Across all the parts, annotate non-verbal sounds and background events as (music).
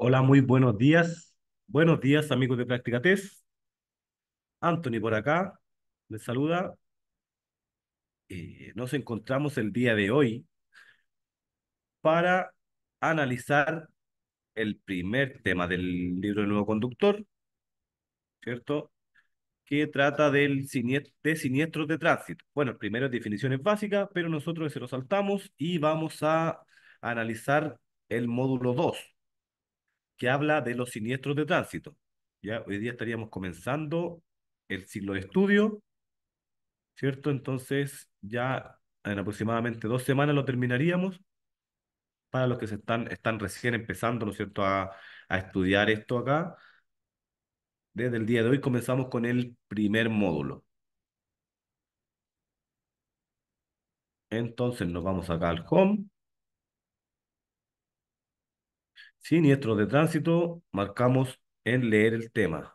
Hola, muy buenos días. Buenos días, amigos de Práctica Test. Anthony por acá, les saluda. Eh, nos encontramos el día de hoy para analizar el primer tema del libro del nuevo conductor, ¿cierto? Que trata del de siniestros de tránsito. Bueno, primero es definiciones básicas, pero nosotros se lo saltamos y vamos a analizar el módulo 2, que habla de los siniestros de tránsito. Ya hoy día estaríamos comenzando el ciclo de estudio, ¿cierto? Entonces ya en aproximadamente dos semanas lo terminaríamos para los que se están, están recién empezando, ¿no es cierto?, a, a estudiar esto acá. Desde el día de hoy comenzamos con el primer módulo. Entonces nos vamos acá al home. Siniestro de tránsito, marcamos en leer el tema.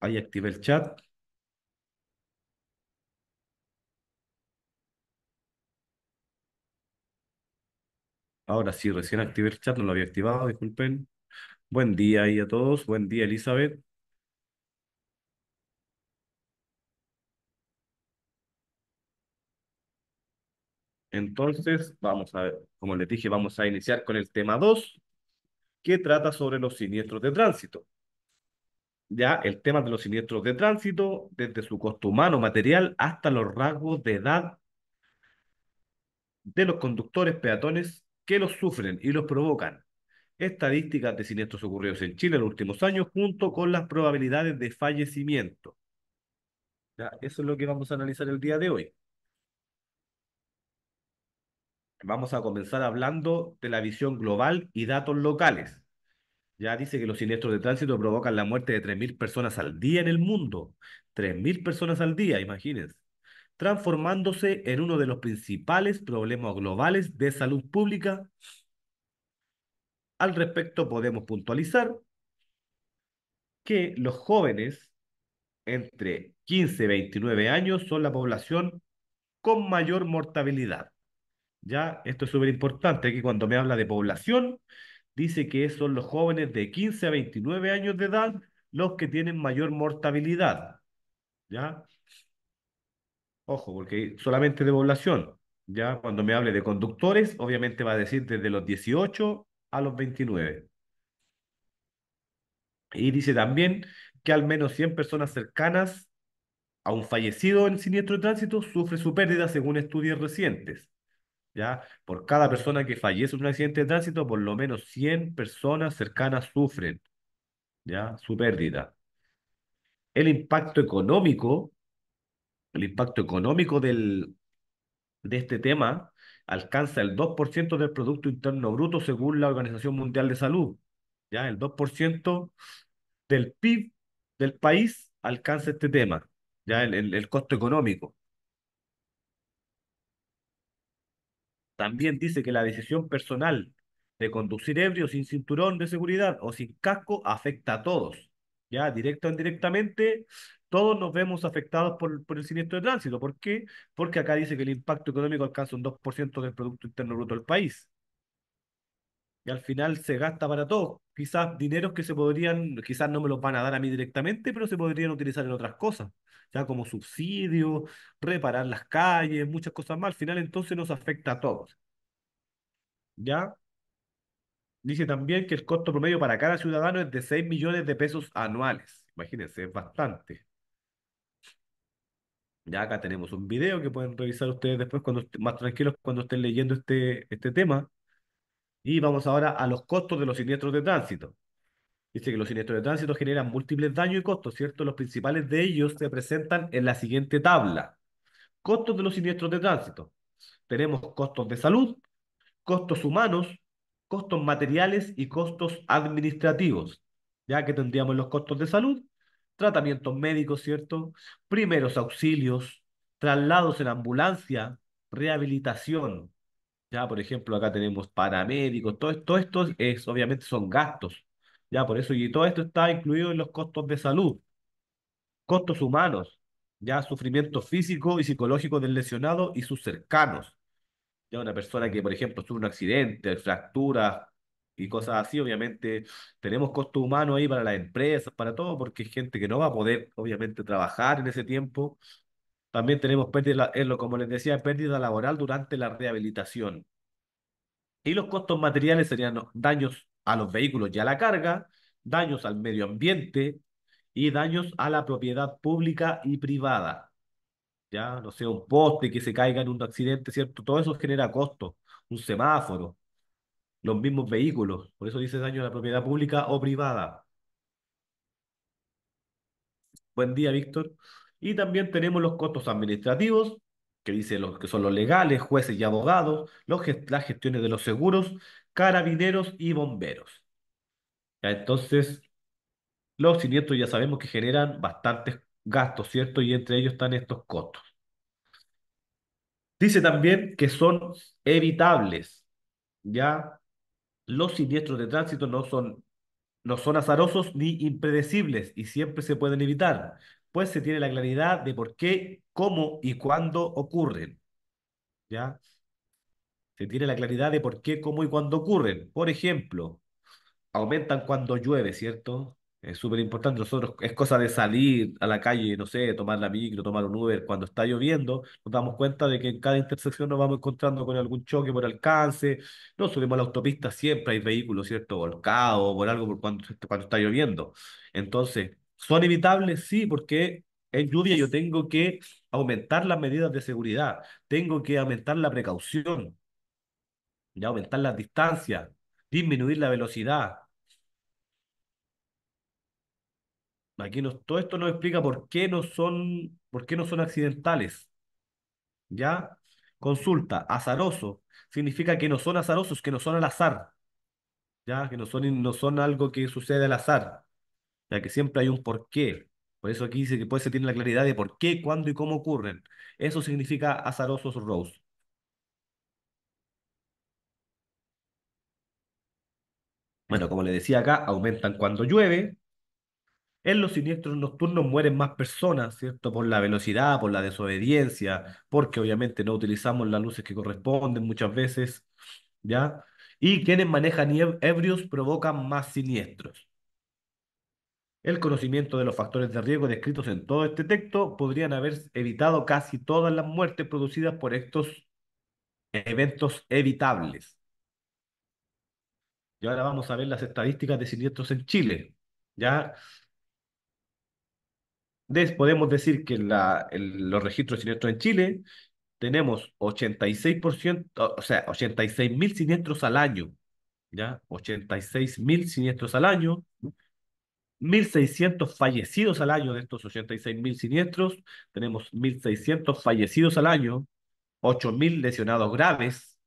Ahí activé el chat. Ahora sí, recién activé el chat, no lo había activado, disculpen. Buen día ahí a todos. Buen día, Elizabeth. Entonces, vamos a ver, como les dije, vamos a iniciar con el tema 2, que trata sobre los siniestros de tránsito. Ya, el tema de los siniestros de tránsito, desde su costo humano, material, hasta los rasgos de edad de los conductores peatones que los sufren y los provocan. Estadísticas de siniestros ocurridos en Chile en los últimos años, junto con las probabilidades de fallecimiento. Ya, eso es lo que vamos a analizar el día de hoy. Vamos a comenzar hablando de la visión global y datos locales. Ya dice que los siniestros de tránsito provocan la muerte de 3.000 personas al día en el mundo. 3.000 personas al día, imagínense. Transformándose en uno de los principales problemas globales de salud pública. Al respecto, podemos puntualizar que los jóvenes entre 15 y 29 años son la población con mayor mortalidad ¿ya? Esto es súper importante. Aquí cuando me habla de población, dice que son los jóvenes de 15 a 29 años de edad los que tienen mayor mortalidad, ¿ya? Ojo, porque solamente de población, ¿ya? Cuando me hable de conductores, obviamente va a decir desde los 18 a los 29. Y dice también que al menos 100 personas cercanas a un fallecido en siniestro de tránsito sufre su pérdida según estudios recientes. ¿ya? Por cada persona que fallece en un accidente de tránsito, por lo menos 100 personas cercanas sufren, ¿ya? Su pérdida. El impacto económico, el impacto económico del, de este tema alcanza el 2% del Producto Interno Bruto según la Organización Mundial de Salud, ¿ya? El 2% del PIB del país alcanza este tema, ¿ya? el costo económico. También dice que la decisión personal de conducir ebrio sin cinturón de seguridad o sin casco afecta a todos. Ya, directo o indirectamente, todos nos vemos afectados por, por el siniestro de tránsito. ¿Por qué? Porque acá dice que el impacto económico alcanza un 2% del Producto Interno Bruto del país y al final se gasta para todo. Quizás dineros que se podrían, quizás no me los van a dar a mí directamente, pero se podrían utilizar en otras cosas, ya como subsidios, reparar las calles, muchas cosas más. Al final entonces nos afecta a todos. ¿Ya? Dice también que el costo promedio para cada ciudadano es de 6 millones de pesos anuales. Imagínense, es bastante. Ya acá tenemos un video que pueden revisar ustedes después cuando más tranquilos cuando estén leyendo este, este tema. Y vamos ahora a los costos de los siniestros de tránsito. Dice que los siniestros de tránsito generan múltiples daños y costos, ¿cierto? Los principales de ellos se presentan en la siguiente tabla. Costos de los siniestros de tránsito. Tenemos costos de salud, costos humanos, costos materiales y costos administrativos. Ya que tendríamos los costos de salud, tratamientos médicos, ¿cierto? Primeros auxilios, traslados en ambulancia, rehabilitación, ya, por ejemplo, acá tenemos paramédicos, todo, esto es, obviamente son gastos. Ya, por eso, y todo esto está incluido en los costos de salud, costos humanos, ya, sufrimiento físico y psicológico del lesionado y sus cercanos. Ya, una persona que, por ejemplo, tuvo un accidente, fracturas y cosas así, obviamente tenemos costos humanos ahí para las empresas, para todo, porque es gente que no va a poder, obviamente, trabajar en ese tiempo también tenemos pérdida, eh, como les decía, pérdida laboral durante la rehabilitación. Y los costos materiales serían daños a los vehículos y a la carga, daños al medio ambiente y daños a la propiedad pública y privada. Ya, no sé, un poste que se caiga en un accidente, ¿cierto? Todo eso genera costos, un semáforo, los mismos vehículos. Por eso dice daño a la propiedad pública o privada. Buen día, Víctor. Y también tenemos los costos administrativos, que dice los que son los legales, jueces y abogados, los las gestiones de los seguros, carabineros y bomberos. entonces, los siniestros ya sabemos que generan bastantes gastos, ¿cierto? Y entre ellos están estos costos. Dice también que son evitables, ¿ya? Los siniestros de tránsito no son, no son azarosos ni impredecibles y siempre se pueden evitar pues se tiene la claridad de por qué, cómo y cuándo ocurren. ¿Ya? Se tiene la claridad de por qué, cómo y cuándo ocurren. Por ejemplo, aumentan cuando llueve, ¿cierto? Es súper importante. Nosotros es cosa de salir a la calle, no sé, tomar la micro, tomar un Uber. Cuando está lloviendo, nos damos cuenta de que en cada intersección nos vamos encontrando con algún choque por alcance. No subimos a la autopista, siempre hay vehículos, ¿cierto? Volcados, por algo por cuando, cuando está lloviendo. Entonces, ¿Son evitables? Sí, porque en lluvia yo tengo que aumentar las medidas de seguridad, tengo que aumentar la precaución, ya aumentar las distancias, disminuir la velocidad. Aquí todo esto nos explica por qué no son, por qué no son accidentales. ¿Ya? Consulta, azaroso, significa que no son azarosos, que no son al azar. ¿Ya? Que no son, no son algo que sucede al azar ya que siempre hay un porqué. Por eso aquí se, puede se tiene la claridad de por qué, cuándo y cómo ocurren. Eso significa azarosos rows. Bueno, como le decía acá, aumentan cuando llueve. En los siniestros nocturnos mueren más personas, ¿cierto? Por la velocidad, por la desobediencia, porque obviamente no utilizamos las luces que corresponden muchas veces, ¿ya? Y quienes manejan ebrios provocan más siniestros. El conocimiento de los factores de riesgo descritos en todo este texto podrían haber evitado casi todas las muertes producidas por estos eventos evitables. Y ahora vamos a ver las estadísticas de siniestros en Chile. Ya podemos decir que la, los registros de siniestros en Chile tenemos 86%, o sea, 86 mil siniestros al año. ¿Ya? 86 mil siniestros al año. 1.600 fallecidos al año de estos 86.000 siniestros, tenemos 1.600 fallecidos al año, 8.000 lesionados graves,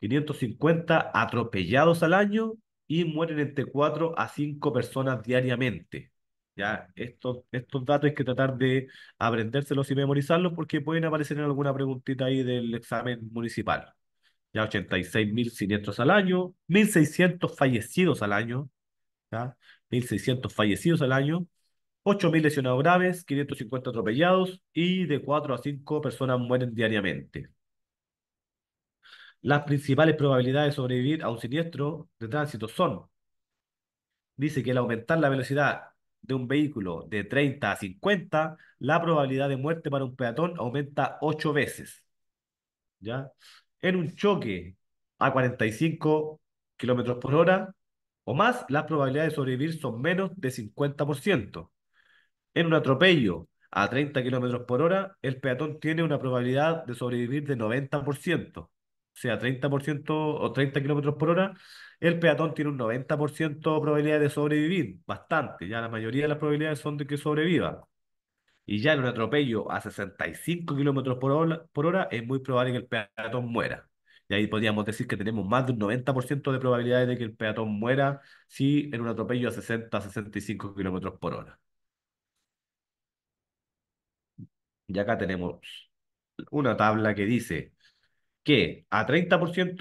550 atropellados al año y mueren entre 4 a 5 personas diariamente. Ya, estos, estos datos hay que tratar de aprendérselos y memorizarlos porque pueden aparecer en alguna preguntita ahí del examen municipal. Ya 86.000 siniestros al año, 1.600 fallecidos al año, 1.600 fallecidos al año, 8.000 lesionados graves, 550 atropellados y de 4 a 5 personas mueren diariamente. Las principales probabilidades de sobrevivir a un siniestro de tránsito son, dice que al aumentar la velocidad de un vehículo de 30 a 50, la probabilidad de muerte para un peatón aumenta 8 veces. ¿Ya? En un choque a 45 kilómetros por hora, o más, las probabilidades de sobrevivir son menos de 50%. En un atropello a 30 km por hora, el peatón tiene una probabilidad de sobrevivir de 90%. O sea, 30% o 30 km por hora, el peatón tiene un 90% de probabilidad de sobrevivir, bastante. Ya la mayoría de las probabilidades son de que sobreviva. Y ya en un atropello a 65 km por por hora, es muy probable que el peatón muera. Y ahí podríamos decir que tenemos más de un 90% de probabilidades de que el peatón muera si en un atropello a 60 65 kilómetros por hora. Y acá tenemos una tabla que dice que a 30%,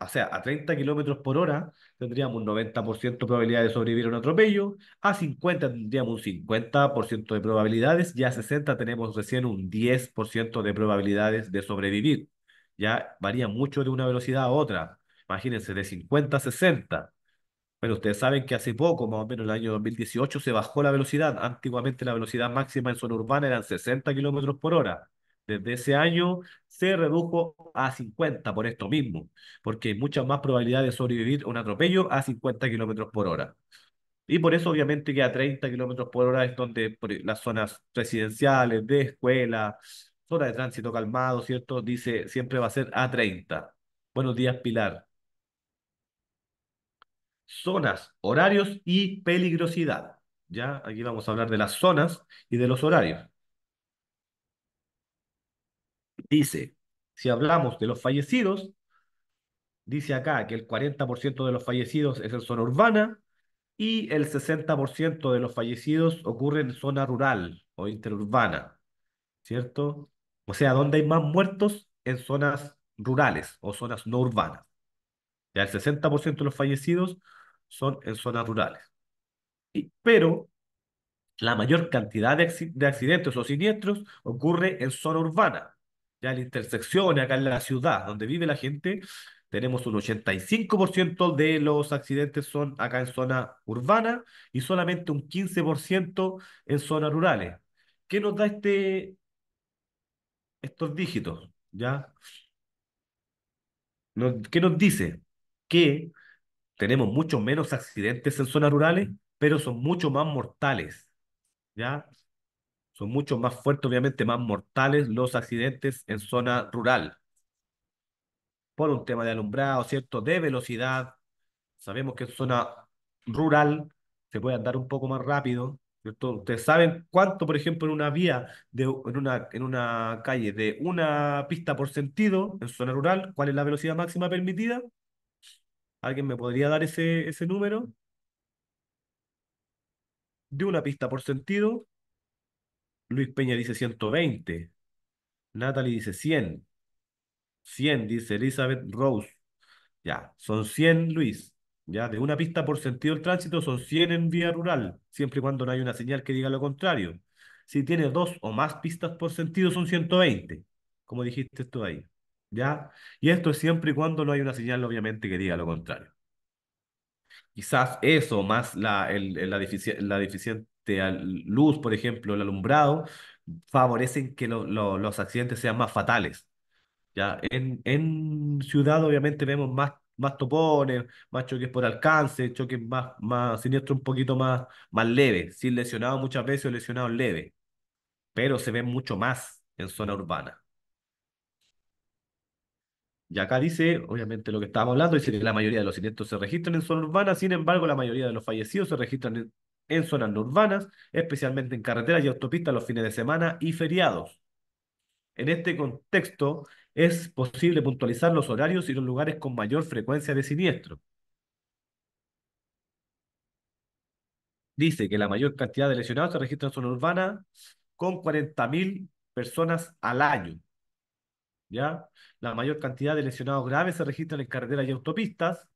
o sea, a 30 kilómetros por hora, tendríamos un 90% de probabilidades de sobrevivir a un atropello, a 50 tendríamos un 50% de probabilidades y a 60 tenemos recién un 10% de probabilidades de sobrevivir ya varía mucho de una velocidad a otra. Imagínense, de 50 a 60. Pero ustedes saben que hace poco, más o menos el año 2018, se bajó la velocidad. Antiguamente la velocidad máxima en zona urbana eran 60 kilómetros por hora. Desde ese año se redujo a 50 por esto mismo, porque hay mucha más probabilidad de sobrevivir un atropello a 50 kilómetros por hora. Y por eso, obviamente, que a 30 kilómetros por hora es donde las zonas residenciales, de escuelas, zona de tránsito calmado, ¿cierto? Dice, siempre va a ser A30. Buenos días, Pilar. Zonas, horarios y peligrosidad. Ya, aquí vamos a hablar de las zonas y de los horarios. Dice, si hablamos de los fallecidos, dice acá que el 40% de los fallecidos es en zona urbana y el 60% de los fallecidos ocurre en zona rural o interurbana, ¿cierto? O sea, ¿dónde hay más muertos en zonas rurales o zonas no urbanas. Ya el 60% de los fallecidos son en zonas rurales. Y, pero la mayor cantidad de, accidentes o siniestros ocurre en zona urbana. Ya en la intersección, acá en la ciudad donde vive la gente, tenemos un 85% de los accidentes son acá en zona urbana y solamente un 15% en zonas rurales. ¿Qué nos da este, estos dígitos, ¿ya? ¿Qué nos dice? Que tenemos mucho menos accidentes en zonas rurales, pero son mucho más mortales, ¿ya? Son mucho más fuertes, obviamente, más mortales los accidentes en zona rural. Por un tema de alumbrado, ¿cierto? De velocidad. Sabemos que en zona rural se puede andar un poco más rápido, Ustedes saben cuánto, por ejemplo, en una vía, de, en, una, en una calle de una pista por sentido, en zona rural, cuál es la velocidad máxima permitida. ¿Alguien me podría dar ese, ese número? De una pista por sentido. Luis Peña dice 120. Natalie dice 100. 100, dice Elizabeth Rose. Ya, son 100, Luis. ¿ya? De una pista por sentido del tránsito son 100 en vía rural, siempre y cuando no hay una señal que diga lo contrario. Si tiene dos o más pistas por sentido son 120, como dijiste tú ahí, ¿ya? Y esto es siempre y cuando no hay una señal, obviamente, que diga lo contrario. Quizás eso, más la, el, la, la deficiente luz, por ejemplo, el alumbrado, favorecen que los accidentes sean más fatales. ¿ya? En, en ciudad obviamente vemos más más topones, más choques por alcance, choques más, más siniestros un poquito más, más leves, sin lesionado muchas veces o lesionados leves, pero se ven mucho más en zona urbana. Y acá dice, obviamente lo que estábamos hablando, dice que la mayoría de los siniestros se registran en zona urbana, sin embargo la mayoría de los fallecidos se registran en, en zonas no urbanas, especialmente en carreteras y autopistas los fines de semana y feriados. En este contexto, es posible puntualizar los horarios y los lugares con mayor frecuencia de siniestro. Dice que la mayor cantidad de lesionados se registra en zona urbana con 40.000 personas al año. ¿Ya? La mayor cantidad de lesionados graves se registran en carreteras y autopistas.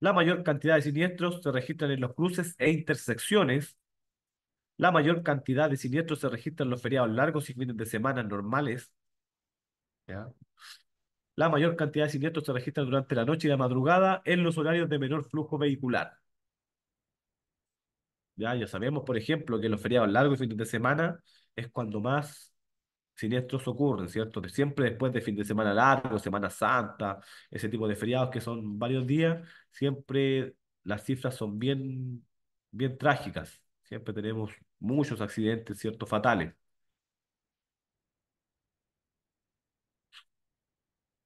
La mayor cantidad de siniestros se registran en los cruces e intersecciones la mayor cantidad de siniestros se registran los feriados largos y fines de semana normales. La mayor cantidad de siniestros se registran durante la noche y la madrugada en los horarios de menor flujo vehicular. Ya, ya sabemos, por ejemplo, que los feriados largos y fines de semana es cuando más siniestros ocurren, ¿cierto? siempre después de fin de semana largo, Semana Santa, ese tipo de feriados que son varios días, siempre las cifras son bien, bien trágicas. Siempre tenemos muchos accidentes, ¿cierto?, fatales.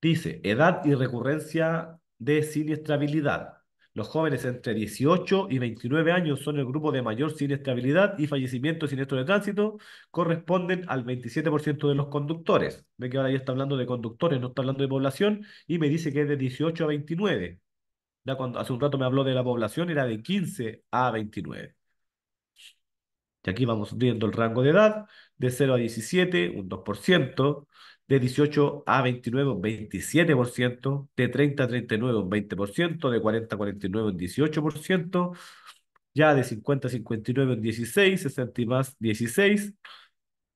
Dice, edad y recurrencia de siniestrabilidad. Los jóvenes entre 18 y 29 años son el grupo de mayor siniestrabilidad y fallecimiento siniestro de tránsito, corresponden al 27% de los conductores. Ve que ahora ya está hablando de conductores, no está hablando de población, y me dice que es de 18 a 29. Ya cuando, hace un rato me habló de la población, era de 15 a 29. Y aquí vamos viendo el rango de edad, de 0 a 17, un 2%, de 18 a 29, un 27%, de 30 a 39, un 20%, de 40 a 49, un 18%, ya de 50 a 59, un 16, 60 y más, 16,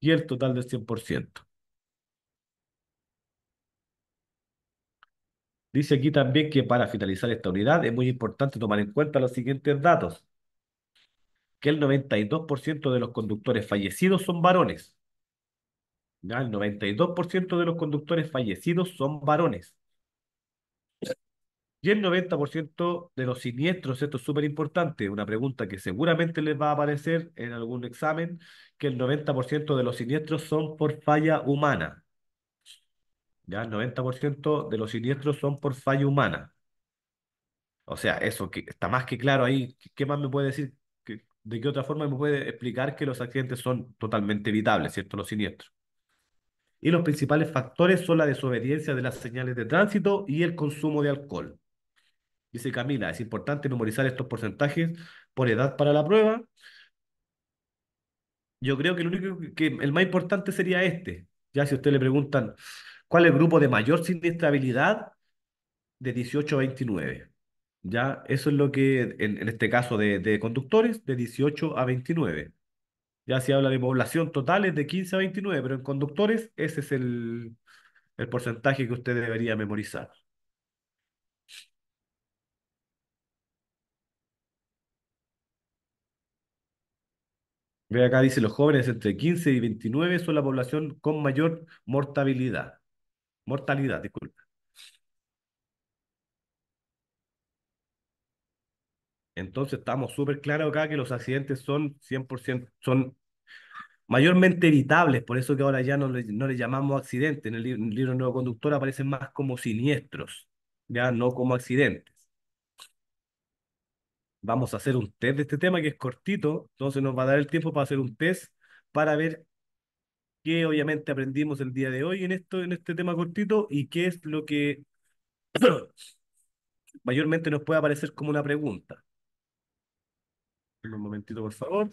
y el total del 100%. Dice aquí también que para finalizar esta unidad es muy importante tomar en cuenta los siguientes datos que el 92% de los conductores fallecidos son varones. ¿Ya? El 92% de los conductores fallecidos son varones. Y el 90% de los siniestros, esto es súper importante, una pregunta que seguramente les va a aparecer en algún examen, que el 90% de los siniestros son por falla humana. Ya el 90% de los siniestros son por falla humana. O sea, eso que está más que claro ahí. ¿Qué más me puede decir ¿de qué otra forma me puede explicar que los accidentes son totalmente evitables, ¿cierto? Los siniestros. Y los principales factores son la desobediencia de las señales de tránsito y el consumo de alcohol. Dice Camila, es importante memorizar estos porcentajes por edad para la prueba. Yo creo que el único que el más importante sería este. Ya si a usted le preguntan cuál es el grupo de mayor siniestrabilidad de 18 a 29. ¿ya? Eso es lo que, en, este caso de, conductores, de 18 a 29. Ya si habla de población total es de 15 a 29, pero en conductores ese es el, porcentaje que usted debería memorizar. Ve acá, dice los jóvenes entre 15 y 29 son la población con mayor mortalidad. Mortalidad, disculpe. Entonces estamos súper claros acá que los accidentes son 100%, son mayormente evitables, por eso que ahora ya no le, llamamos accidente, en el, libro, Nuevo Conductor aparecen más como siniestros, ya no como accidentes. Vamos a hacer un test de este tema que es cortito, entonces nos va a dar el tiempo para hacer un test para ver qué obviamente aprendimos el día de hoy en, esto, en este tema cortito y qué es lo que (clears throat) mayormente nos puede aparecer como una pregunta un momentito, por favor.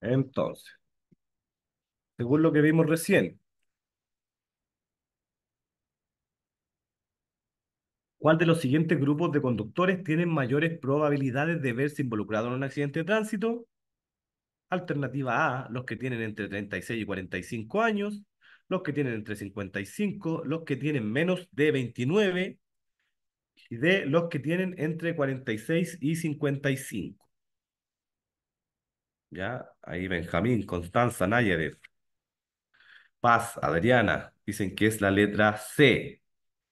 Entonces, según lo que vimos recién, ¿Cuál de los siguientes grupos de conductores tienen mayores probabilidades de verse involucrado en un accidente de tránsito? Alternativa A, los que tienen entre 36 y 45 años, los que tienen entre 55, los que tienen menos de 29 y de los que tienen entre 46 y 55. ¿ya? Ahí Benjamín, Constanza, Nayarit, Paz, Adriana, dicen que es la letra C.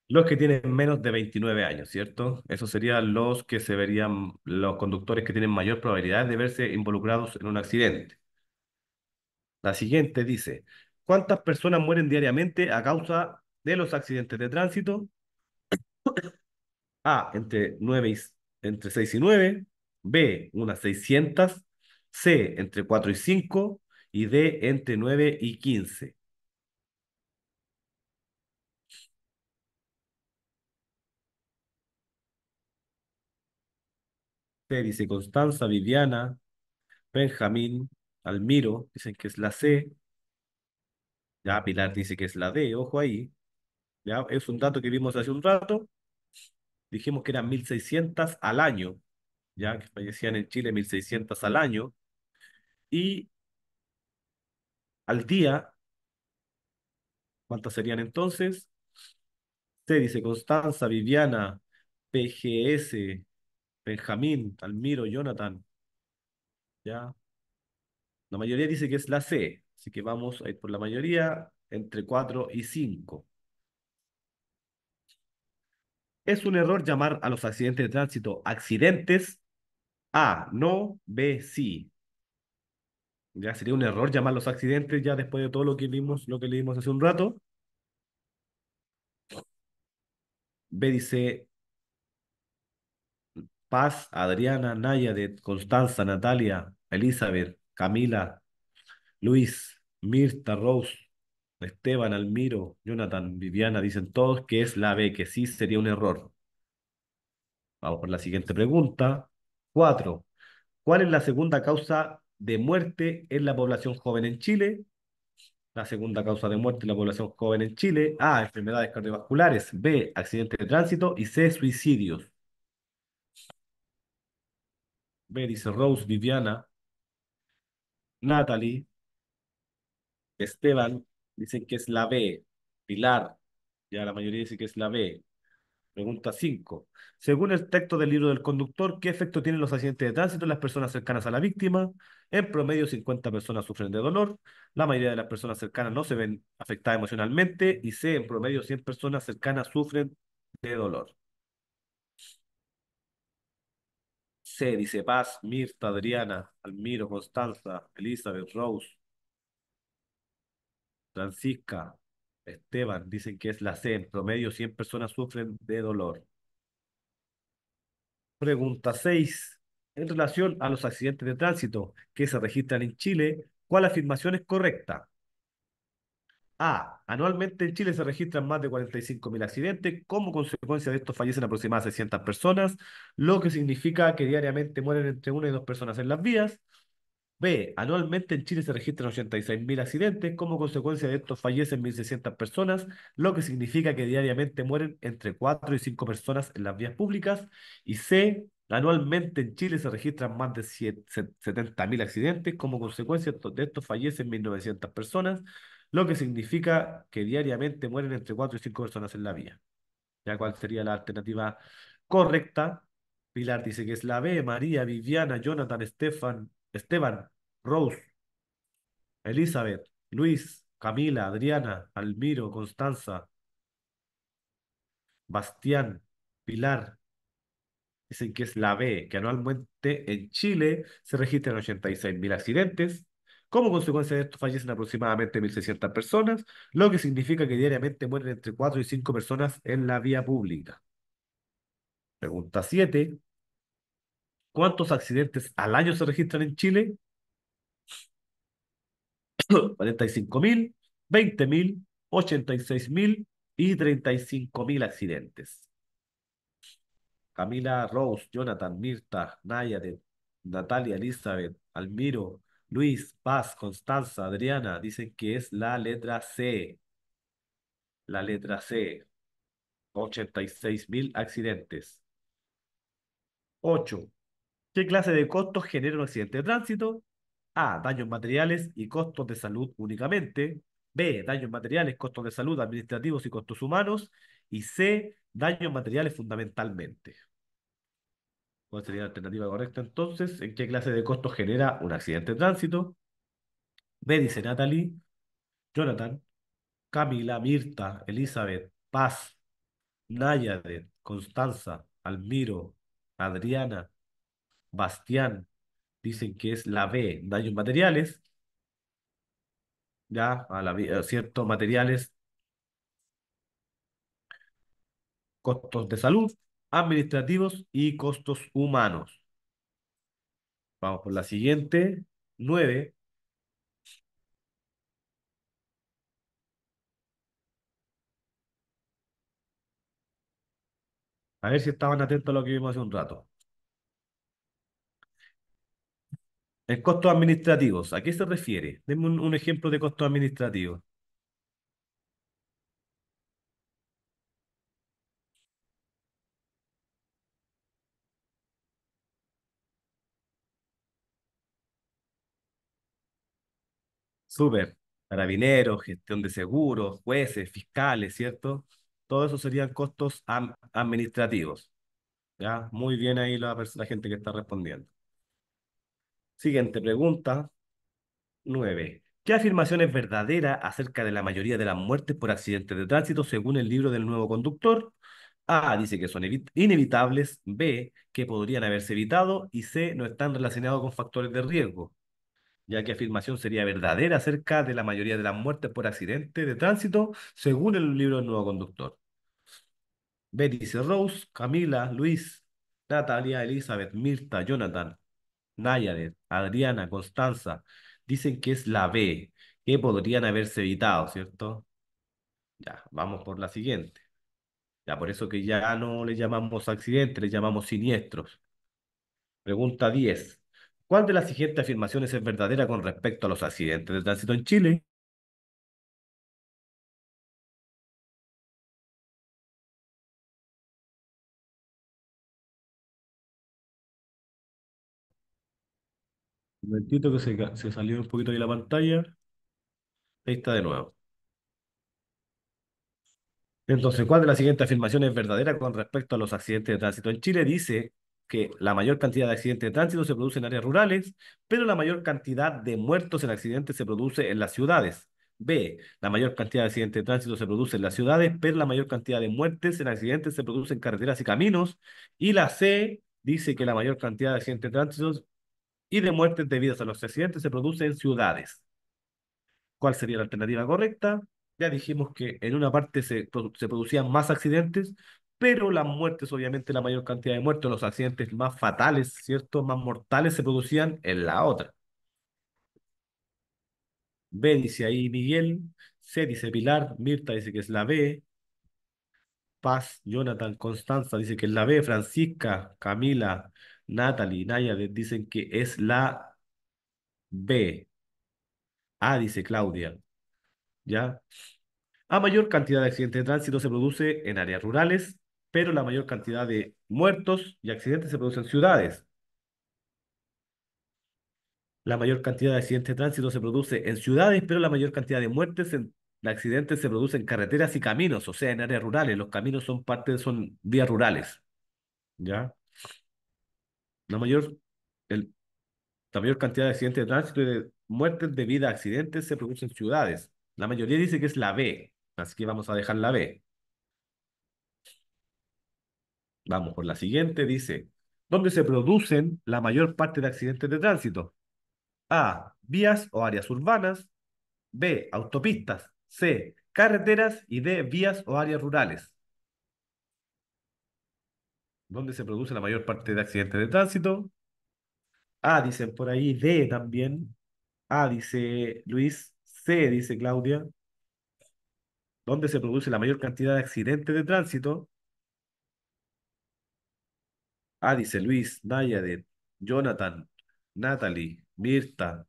Los que tienen menos de 29 años, ¿cierto? eso serían los que se verían, los conductores que tienen mayor probabilidad de verse involucrados en un accidente. La siguiente dice, ¿cuántas personas mueren diariamente a causa de los accidentes de tránsito? A, entre, entre 6 y 9. B, unas 600. C entre 4 y 5 y D entre 9 y 15. C dice Constanza, Viviana, Benjamín, Almiro, dicen que es la C. Ya Pilar dice que es la D, ojo ahí. Ya es un dato que vimos hace un rato. Dijimos que eran 1600 al año, ya que fallecían en Chile 1600 al año. Y al día, ¿cuántas serían entonces? C dice Constanza, Viviana, PGS, Benjamín, Almiro, Jonathan. ¿Ya? La mayoría dice que es la C, así que vamos a ir por la mayoría entre 4 y 5. Es un error llamar a los accidentes de tránsito accidentes A, no, B, sí. Ya sería un error llamar los accidentes ya después de todo lo que leímos, lo que leímos hace un rato. B dice Paz, Adriana, de Constanza, Natalia, Elizabeth, Camila, Luis, Mirta, Rose, Esteban, Almiro, Jonathan, Viviana, dicen todos que es la B, que sí sería un error. Vamos por la siguiente pregunta. Cuatro. ¿Cuál es la segunda causa de muerte en la población joven en Chile. La segunda causa de muerte en la población joven en Chile. A, enfermedades cardiovasculares. B, accidentes de tránsito. Y C, suicidios. B, dice Rose, Viviana, Natalie, Esteban, dicen que es la B. Pilar, ya la mayoría dice que es la B. Pregunta 5. Según el texto del libro del conductor, ¿qué efecto tienen los accidentes de tránsito en las personas cercanas a la víctima? En promedio, 50 personas sufren de dolor, la mayoría de las personas cercanas no se ven afectadas emocionalmente y C, en promedio, 100 personas cercanas sufren de dolor. C, dice Paz, Mirta, Adriana, Almiro, Constanza, Elizabeth, Rose, Francisca, Esteban, dicen que es la C. En promedio, 100 personas sufren de dolor. Pregunta 6. En relación a los accidentes de tránsito que se registran en Chile, ¿cuál afirmación es correcta? A. Anualmente en Chile se registran más de 45.000 accidentes. Como consecuencia de esto fallecen aproximadamente 600 personas, lo que significa que diariamente mueren entre una y dos personas en las vías. B. Anualmente en Chile se registran 86.000 accidentes. Como consecuencia de estos fallecen 1.600 personas, lo que significa que diariamente mueren entre 4 y 5 personas en las vías públicas. Y C. Anualmente en Chile se registran más de 70.000 accidentes. Como consecuencia de estos fallecen 1.900 personas, lo que significa que diariamente mueren entre 4 y 5 personas en la vía. cuál sería la alternativa correcta? Pilar dice que es la B. María, Viviana, Jonathan, Estefan, Esteban, Rose, Elizabeth, Luis, Camila, Adriana, Almiro, Constanza, Bastián, Pilar. Dicen que es la B, que anualmente en Chile se registran 86.000 accidentes. Como consecuencia de esto fallecen aproximadamente 1.600 personas, lo que significa que diariamente mueren entre 4 y 5 personas en la vía pública. Pregunta 7. ¿Cuántos accidentes al año se registran en Chile? 45.000, (coughs) mil, 86.000 mil, 86 mil y 35 mil accidentes. Camila, Rose, Jonathan, Mirta, Naya, Natalia, Elizabeth, Almiro, Luis, Paz, Constanza, Adriana, dicen que es la letra C. La letra C. seis mil accidentes. 8. ¿Qué clase de costos genera un accidente de tránsito? A. Daños materiales y costos de salud únicamente. B. Daños materiales, costos de salud administrativos y costos humanos. Y C. Daños materiales fundamentalmente. ¿Cuál sería la alternativa correcta entonces? ¿En qué clase de costos genera un accidente de tránsito? B. dice Natalie, Jonathan, Camila, Mirta, Elizabeth, Paz, Nayade, Constanza, Almiro, Adriana, Bastián, dicen que es la B, daños materiales. Ya, a la vida, ciertos materiales. Costos de salud, administrativos y costos humanos. Vamos por la siguiente, nueve. A ver si estaban atentos a lo que vimos hace un rato. En costos administrativos, ¿a qué se refiere? Denme un, ejemplo de costos administrativos. Súper. Carabineros, gestión de seguros, jueces, fiscales, ¿cierto? Todo eso serían costos administrativos. ¿Ya? Muy bien ahí la gente que está respondiendo. Siguiente pregunta. 9. ¿Qué afirmación es verdadera acerca de la mayoría de las muertes por accidentes de tránsito según el libro del nuevo conductor? A. Dice que son inevitables. B. Que podrían haberse evitado. Y C. No están relacionados con factores de riesgo. Ya que afirmación sería verdadera acerca de la mayoría de las muertes por accidentes de tránsito según el libro del nuevo conductor. B. Dice Rose, Camila, Luis, Natalia, Elizabeth, Mirta, Jonathan, Nayade, Adriana, Constanza, dicen que es la B, que podrían haberse evitado, ¿cierto? Ya, vamos por la siguiente. Ya, por eso que ya no le llamamos accidentes, le llamamos siniestros. Pregunta 10. ¿Cuál de las siguientes afirmaciones es verdadera con respecto a los accidentes de tránsito en Chile? Un momentito que se, salió un poquito de la pantalla. Ahí está de nuevo. Entonces, ¿cuál de las siguientes afirmaciones es verdadera con respecto a los accidentes de tránsito? En Chile dice que la mayor cantidad de accidentes de tránsito se produce en áreas rurales, pero la mayor cantidad de muertos en accidentes se produce en las ciudades. B. La mayor cantidad de accidentes de tránsito se produce en las ciudades, pero la mayor cantidad de muertes en accidentes se produce en carreteras y caminos. Y la C dice que la mayor cantidad de accidentes de tránsito y de muertes debidas a los accidentes se produce en ciudades. ¿Cuál sería la alternativa correcta? Ya dijimos que en una parte se, se producían más accidentes, pero las muertes, obviamente la mayor cantidad de muertos, los accidentes más fatales, ¿cierto? Más mortales se producían en la otra. B dice ahí Miguel, C dice Pilar, Mirta dice que es la B, Paz, Jonathan, Constanza dice que es la B, Francisca, Camila, Natalie, Naya dicen que es la B. A ah, dice Claudia. ¿Ya? A mayor cantidad de accidentes de tránsito se produce en áreas rurales, pero la mayor cantidad de muertos y accidentes se produce en ciudades. La mayor cantidad de accidentes de tránsito se produce en ciudades, pero la mayor cantidad de muertes en accidentes se produce en carreteras y caminos, o sea, en áreas rurales. Los caminos son parte, son vías rurales. ¿Ya? La mayor, la mayor cantidad de accidentes de tránsito y de muertes debidas a accidentes se producen en ciudades. La mayoría dice que es la B, así que vamos a dejar la B. Vamos por la siguiente, dice, ¿dónde se producen la mayor parte de accidentes de tránsito? A, vías o áreas urbanas. B, autopistas. C, carreteras. Y D, vías o áreas rurales. ¿Dónde se produce la mayor parte de accidentes de tránsito. A, dicen por ahí, D también. A, dice Luis. C, dice Claudia. ¿Dónde se produce la mayor cantidad de accidentes de tránsito. A, dice Luis, Nayade, Jonathan, Natalie, Mirta,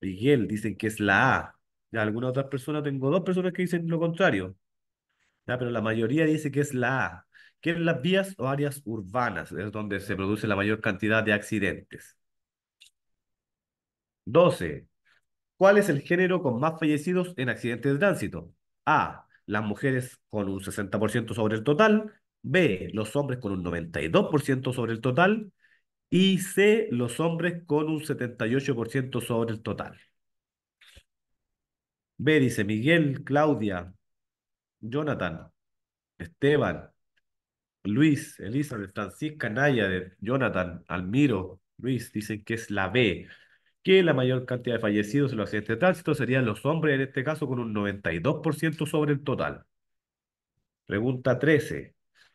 Miguel, dicen que es la A. Ya, alguna otra persona, tengo dos personas que dicen lo contrario. Ya, pero la mayoría dice que es la A que en las vías o áreas urbanas es donde se produce la mayor cantidad de accidentes. 12. ¿Cuál es el género con más fallecidos en accidentes de tránsito? A. Las mujeres con un 60% sobre el total. B. Los hombres con un 92% sobre el total. Y C. Los hombres con un 78% sobre el total. B. Dice Miguel, Claudia, Jonathan, Esteban, Luis, Elizabeth, Francisca, Naya, Jonathan, Almiro, Luis, dicen que es la B, que la mayor cantidad de fallecidos en los accidentes de tránsito serían los hombres, en este caso con un 92% sobre el total. Pregunta 13.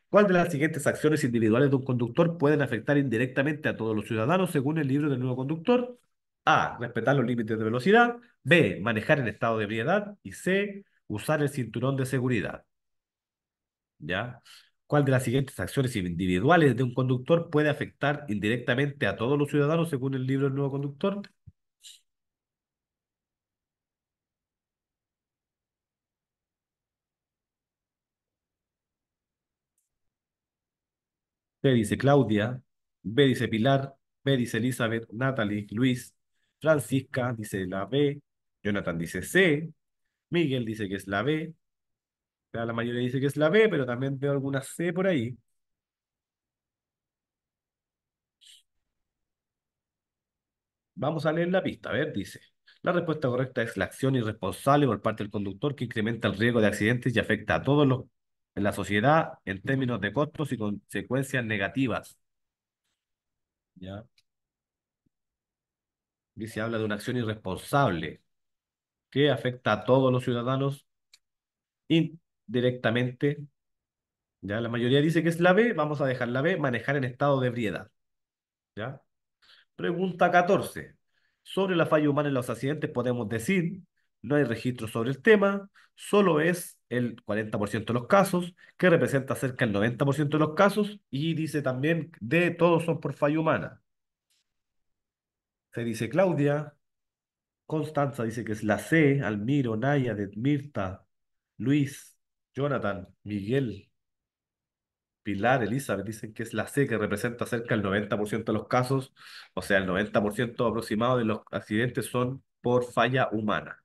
¿Cuál de las siguientes acciones individuales de un conductor pueden afectar indirectamente a todos los ciudadanos según el libro del nuevo conductor? A. Respetar los límites de velocidad. B. Manejar en estado de ebriedad. Y C. Usar el cinturón de seguridad. ¿Ya? ¿Cuál de las siguientes acciones individuales de un conductor puede afectar indirectamente a todos los ciudadanos según el libro El Nuevo Conductor? B dice Claudia, B dice Pilar, B dice Elizabeth, Natalie, Luis, Francisca dice la B, Jonathan dice C, Miguel dice que es la B, la mayoría dice que es la B, pero también veo alguna C por ahí. Vamos a leer la pista. A ver, dice. La respuesta correcta es la acción irresponsable por parte del conductor que incrementa el riesgo de accidentes y afecta a todos los en la sociedad en términos de costos y consecuencias negativas. ¿Ya? Dice, habla de una acción irresponsable que afecta a todos los ciudadanos, y directamente. Ya la mayoría dice que es la B, vamos a dejar la B, manejar en estado de ebriedad. ¿Ya? Pregunta 14. Sobre la falla humana en los accidentes podemos decir, no hay registro sobre el tema, solo es el 40% de los casos, que representa cerca del 90% de los casos, y dice también de todos son por falla humana. Se dice Claudia, Constanza dice que es la C, Almiro, Naya, Mirta, Luis, Jonathan, Miguel, Pilar, Elizabeth, dicen que es la C que representa cerca del 90% de los casos, o sea, el 90% aproximado de los accidentes son por falla humana.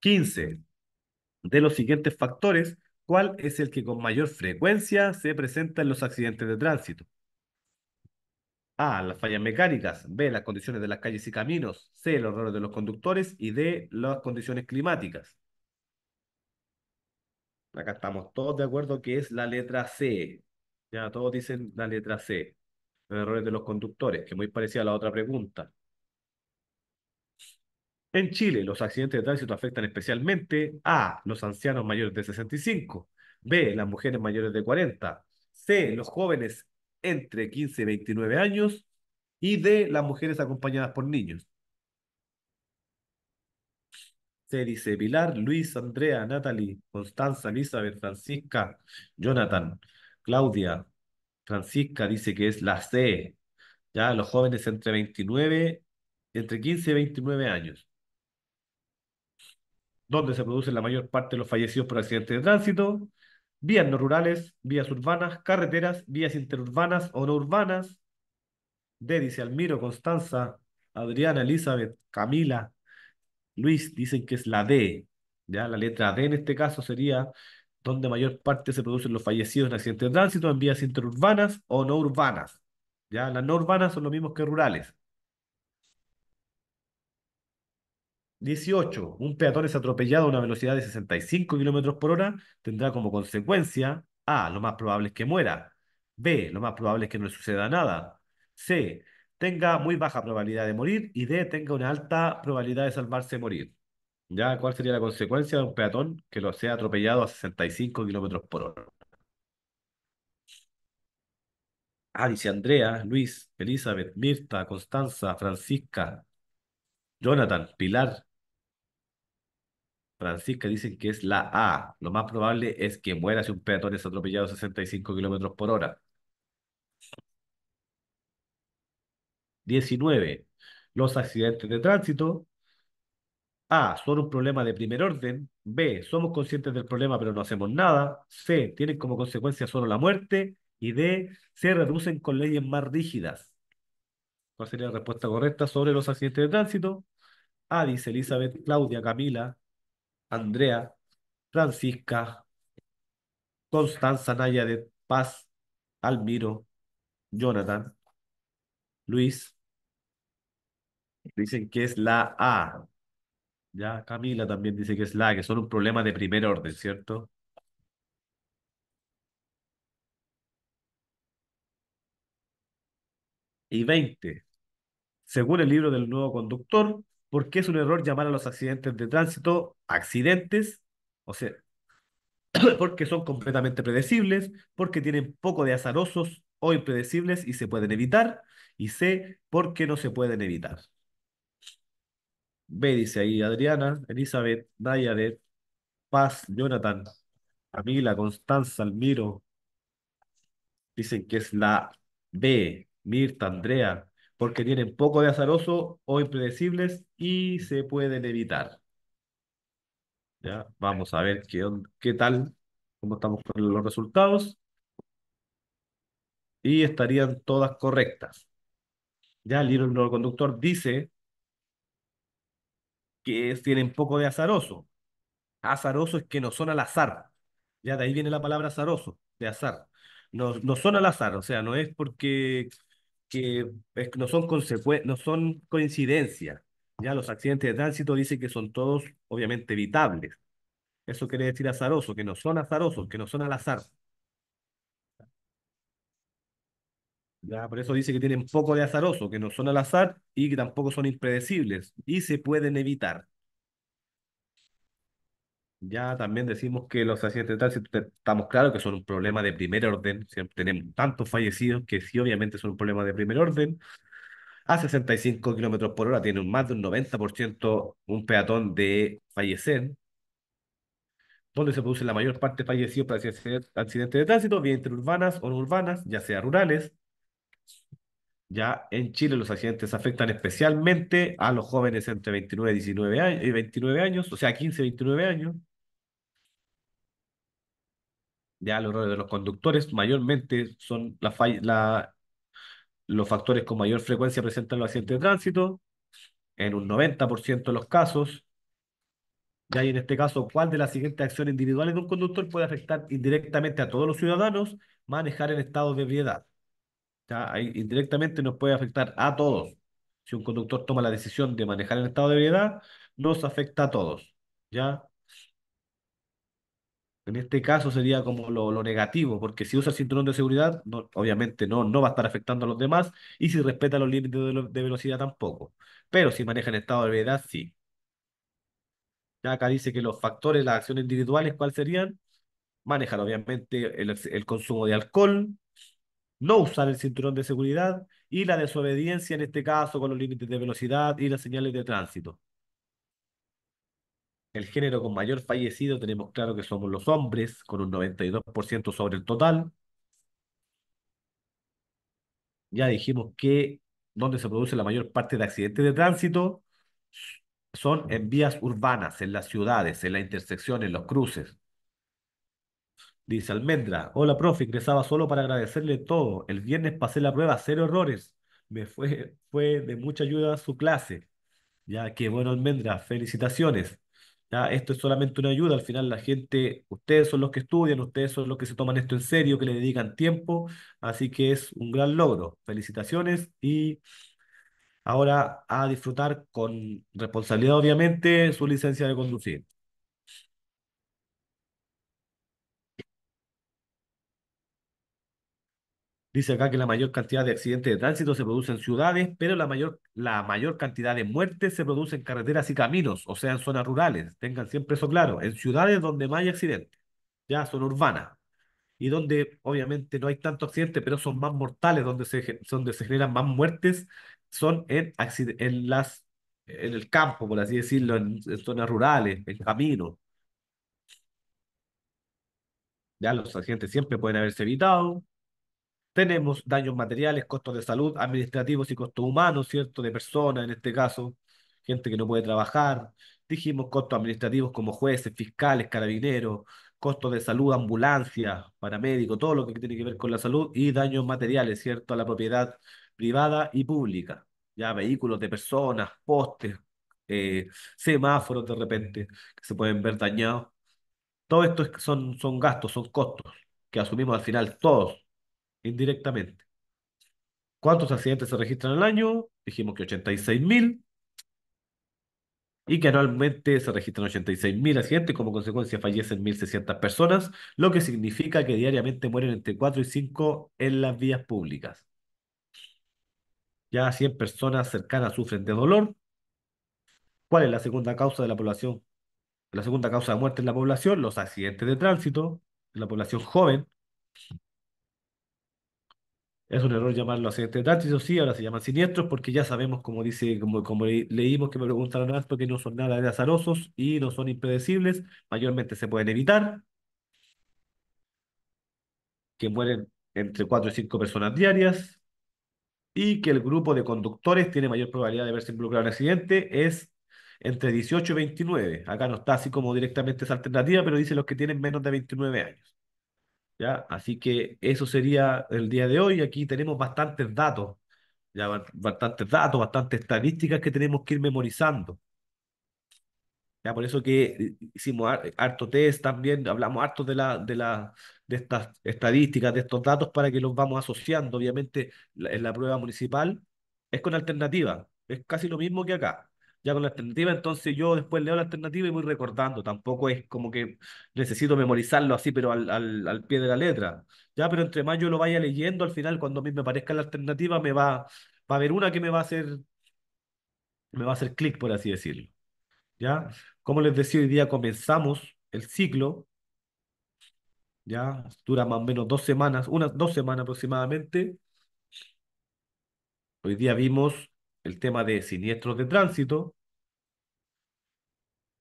15. De los siguientes factores, ¿cuál es el que con mayor frecuencia se presenta en los accidentes de tránsito? A. Las fallas mecánicas. B. Las condiciones de las calles y caminos. C. Los errores de los conductores. Y D. Las condiciones climáticas. Acá estamos todos de acuerdo que es la letra C. Ya todos dicen la letra C. Los errores de los conductores, que muy parecida a la otra pregunta. En Chile, los accidentes de tránsito afectan especialmente a los ancianos mayores de 65, B, las mujeres mayores de 40, C, los jóvenes entre 15 y 29 años y D, las mujeres acompañadas por niños se dice Pilar, Luis, Andrea, Natalie, Constanza, Elizabeth, Francisca, Jonathan, Claudia, Francisca dice que es la C, ya los jóvenes entre 29, entre 15 y 29 años, donde se produce la mayor parte de los fallecidos por accidentes de tránsito, vías no rurales, vías urbanas, carreteras, vías interurbanas o no urbanas, D dice Almiro, Constanza, Adriana, Elizabeth, Camila, Luis, dicen que es la D, ¿ya? La letra D en este caso sería donde mayor parte se producen los fallecidos en accidentes de tránsito, en vías interurbanas o no urbanas, ¿ya? Las no urbanas son los mismos que rurales. 18. Un peatón es atropellado a una velocidad de 65 kilómetros por hora, tendrá como consecuencia A. Lo más probable es que muera. B. Lo más probable es que no le suceda nada. C tenga muy baja probabilidad de morir y D tenga una alta probabilidad de salvarse de morir. ¿Ya? ¿Cuál sería la consecuencia de un peatón que lo sea atropellado a 65 kilómetros por hora? Ah, dice Andrea, Luis, Elizabeth, Mirta, Constanza, Francisca, Jonathan, Pilar. Francisca dicen que es la A. Lo más probable es que muera si un peatón es atropellado a 65 kilómetros por hora. 19. Los accidentes de tránsito. A. Son un problema de primer orden. B. Somos conscientes del problema pero no hacemos nada. C. Tienen como consecuencia solo la muerte. Y D. Se reducen con leyes más rígidas. ¿Cuál sería la respuesta correcta sobre los accidentes de tránsito? A. Dice Elizabeth, Claudia, Camila, Andrea, Francisca, Constanza, Naya de Paz, Almiro, Jonathan, Luis, Dicen que es la A. Ya Camila también dice que es la A, que son un problema de primer orden, ¿cierto? Y 20. Según el libro del nuevo conductor, ¿por qué es un error llamar a los accidentes de tránsito accidentes? O sea, (clears throat) porque son completamente predecibles, porque tienen poco de azarosos o impredecibles y se pueden evitar, y C, porque no se pueden evitar. B dice ahí Adriana, Elizabeth, Nayaret, Paz, Jonathan, Camila, Constanza, Almiro. Dicen que es la B, Mirta, Andrea, porque tienen poco de azaroso o impredecibles y se pueden evitar. Ya, vamos a ver qué, qué tal, cómo estamos con los resultados. Y estarían todas correctas. Ya el libro del conductor dice que tienen poco de azaroso. Azaroso es que no son al azar. Ya de ahí viene la palabra azaroso, de azar. No, no son al azar, o sea, no es porque que no son consecu no son coincidencia, Ya los accidentes de tránsito dicen que son todos obviamente evitables. Eso quiere decir azaroso, que no son azarosos, que no son al azar. Por eso dice que tienen poco de azaroso, que no son al azar y que tampoco son impredecibles y se pueden evitar. Ya también decimos que los accidentes de tránsito estamos claros que son un problema de primer orden. Siempre tenemos tantos fallecidos que sí, obviamente son un problema de primer orden. A 65 kilómetros por hora tiene más de un 90% un peatón de fallecer. Donde se produce la mayor parte de fallecidos para accidentes de tránsito, bien interurbanas o no urbanas, ya sea rurales, ya en Chile los accidentes afectan especialmente a los jóvenes entre 29 y 19 años, 29 años, o sea, 15 29 años. Ya los errores de los conductores mayormente son los factores con mayor frecuencia presentan los accidentes de tránsito, en un 90% de los casos. Ya y en este caso, ¿cuál de las siguientes acciones individuales de un conductor puede afectar indirectamente a todos los ciudadanos? Manejar en estado de ebriedad indirectamente nos puede afectar a todos. Si un conductor toma la decisión de manejar en estado de ebriedad, nos afecta a todos, ¿ya? En este caso sería como lo, negativo, porque si usa el cinturón de seguridad, obviamente no, no va a estar afectando a los demás, y si respeta los límites de, velocidad tampoco. Pero si maneja en estado de ebriedad, sí. Ya acá dice que los factores, las acciones individuales, ¿cuáles serían? Manejar obviamente el, el consumo de alcohol, no usar el cinturón de seguridad y la desobediencia, en este caso, con los límites de velocidad y las señales de tránsito. El género con mayor fallecido tenemos claro que somos los hombres, con un 92% sobre el total. Ya dijimos que donde se produce la mayor parte de accidentes de tránsito son en vías urbanas, en las ciudades, en las intersecciones, en los cruces. Dice Almendra, hola profe, ingresaba solo para agradecerle todo. El viernes pasé la prueba, cero errores. Me fue, fue de mucha ayuda su clase. Ya, que bueno, Almendra, felicitaciones. Ya, esto es solamente una ayuda. Al final la gente, ustedes son los que estudian, ustedes son los que se toman esto en serio, que le dedican tiempo. Así que es un gran logro. Felicitaciones y ahora a disfrutar con responsabilidad, obviamente, su licencia de conducir. Dice acá que la mayor cantidad de accidentes de tránsito se produce en ciudades, pero la mayor, la mayor cantidad de muertes se produce en carreteras y caminos, o sea, en zonas rurales. Tengan siempre eso claro, en ciudades donde más hay accidentes, ya son urbanas, y donde obviamente no hay tanto accidente, pero son más mortales, donde se, generan más muertes, son en, en, las, en el campo, por así decirlo, en, en zonas rurales, en caminos. Ya los accidentes siempre pueden haberse evitado, tenemos daños materiales, costos de salud, administrativos y costos humanos, ¿cierto? De personas, en este caso, gente que no puede trabajar. Dijimos costos administrativos como jueces, fiscales, carabineros, costos de salud, ambulancia, paramédico, todo lo que tiene que ver con la salud y daños materiales, ¿cierto? A la propiedad privada y pública. Ya vehículos de personas, postes, eh, semáforos de repente que se pueden ver dañados. Todo esto son, son gastos, son costos que asumimos al final todos, indirectamente. ¿Cuántos accidentes se registran al año? Dijimos que 86.000 y que anualmente se registran 86.000 accidentes, como consecuencia fallecen 1.600 personas, lo que significa que diariamente mueren entre 4 y 5 en las vías públicas. Ya 100 personas cercanas sufren de dolor. ¿Cuál es la segunda causa de la población? La segunda causa de muerte en la población, los accidentes de tránsito, en la población joven. Es un error llamarlo accidente de tránsito, sí, ahora se llaman siniestros porque ya sabemos, como dice, como, leímos que me preguntaron antes, que no son nada de azarosos y no son impredecibles, mayormente se pueden evitar, que mueren entre 4 y 5 personas diarias y que el grupo de conductores tiene mayor probabilidad de verse involucrado en un accidente es entre 18 y 29. Acá no está así como directamente esa alternativa, pero dice los que tienen menos de 29 años. Así que eso sería el día de hoy. Aquí tenemos bastantes datos, ya bastantes datos, bastantes estadísticas que tenemos que ir memorizando. Ya, por eso que hicimos harto test también, hablamos harto de, la, de, la, de estas estadísticas, de estos datos, para que los vamos asociando. Obviamente, en la prueba municipal es con alternativa, es casi lo mismo que acá ya con la alternativa, entonces yo después leo la alternativa y voy recordando, tampoco es como que necesito memorizarlo así, pero al, pie de la letra, ya, pero entre más yo lo vaya leyendo, al final cuando a mí me parezca la alternativa, me va, va a haber una que me va a hacer, me va a hacer clic, por así decirlo, ya. Como les decía, hoy día comenzamos el ciclo, ya, dura más o menos dos semanas, unas dos semanas aproximadamente. Hoy día vimos el tema de siniestros de tránsito.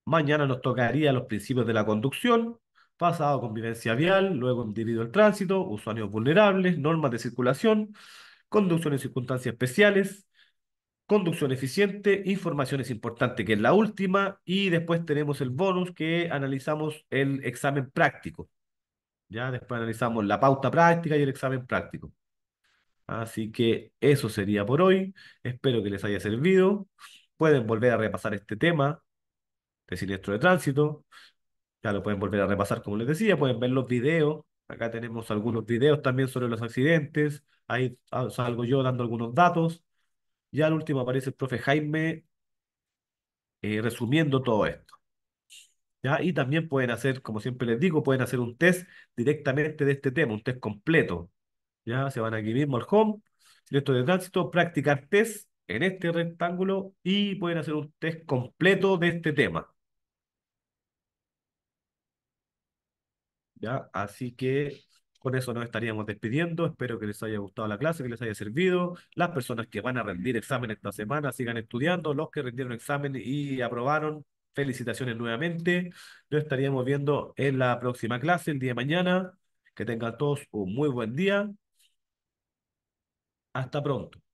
Mañana nos tocaría los principios de la conducción, pasado convivencia vial, luego individuo el tránsito, usuarios vulnerables, normas de circulación, conducción en circunstancias especiales, conducción eficiente, información es importante, que es la última, y después tenemos el bonus que analizamos el examen práctico. Ya después analizamos la pauta práctica y el examen práctico. Así que eso sería por hoy. Espero que les haya servido. Pueden volver a repasar este tema de siniestro de tránsito. Ya lo pueden volver a repasar, como les decía. Pueden ver los videos. Acá tenemos algunos videos también sobre los accidentes. Ahí ah, salgo yo dando algunos datos. Ya al último aparece el profe Jaime eh, resumiendo todo esto. ¿Ya? Y también pueden hacer, como siempre les digo, pueden hacer un test directamente de este tema, un test completo. Ya se van aquí mismo al home, directo de tránsito, practicar test en este rectángulo y pueden hacer un test completo de este tema. Ya, así que con eso nos estaríamos despidiendo. Espero que les haya gustado la clase, que les haya servido. Las personas que van a rendir examen esta semana sigan estudiando. Los que rendieron examen y aprobaron, felicitaciones nuevamente. Nos estaríamos viendo en la próxima clase el día de mañana. Que tengan todos un muy buen día. Hasta pronto.